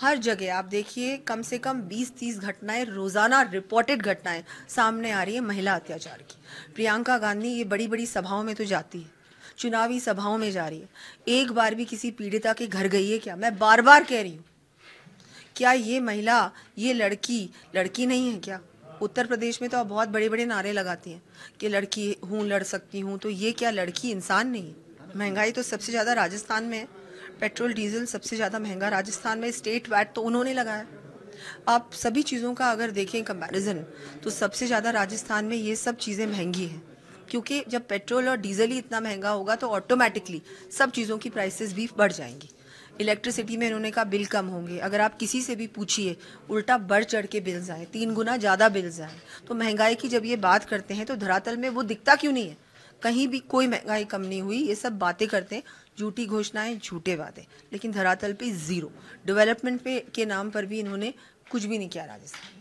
हर जगह आप देखिए कम से कम 20-30 घटनाएं रोज़ाना रिपोर्टेड घटनाएं सामने आ रही है महिला अत्याचार की प्रियंका गांधी ये बड़ी बड़ी सभाओं में तो जाती है चुनावी सभाओं में जा रही है एक बार भी किसी पीड़िता के घर गई है क्या मैं बार बार कह रही हूँ क्या ये महिला ये लड़की लड़की नहीं है क्या उत्तर प्रदेश में तो आप बहुत बड़े बड़े नारे लगाती हैं कि लड़की हूँ लड़ सकती हूँ तो ये क्या लड़की इंसान नहीं है महंगाई तो सबसे ज़्यादा राजस्थान में है पेट्रोल डीजल सबसे ज़्यादा महंगा राजस्थान में स्टेट वैट तो उन्होंने लगाया आप सभी चीज़ों का अगर देखें कंपैरिजन तो सबसे ज़्यादा राजस्थान में ये सब चीज़ें महंगी हैं क्योंकि जब पेट्रोल और डीजल ही इतना महंगा होगा तो ऑटोमेटिकली सब चीज़ों की प्राइसेस भी बढ़ जाएंगी इलेक्ट्रिसिटी में इन्होंने कहा बिल कम होंगे अगर आप किसी से भी पूछिए उल्टा बढ़ चढ़ के बिल्स आए तीन गुना ज़्यादा बिल्स आए तो महंगाई की जब ये बात करते हैं तो धरातल में वो दिखता क्यों नहीं है कहीं भी कोई महंगाई कम नहीं हुई ये सब बातें करते हैं झूठी घोषणाएं झूठे वादे लेकिन धरातल पे ज़ीरो डेवलपमेंट पे के नाम पर भी इन्होंने कुछ भी नहीं किया राजस्थान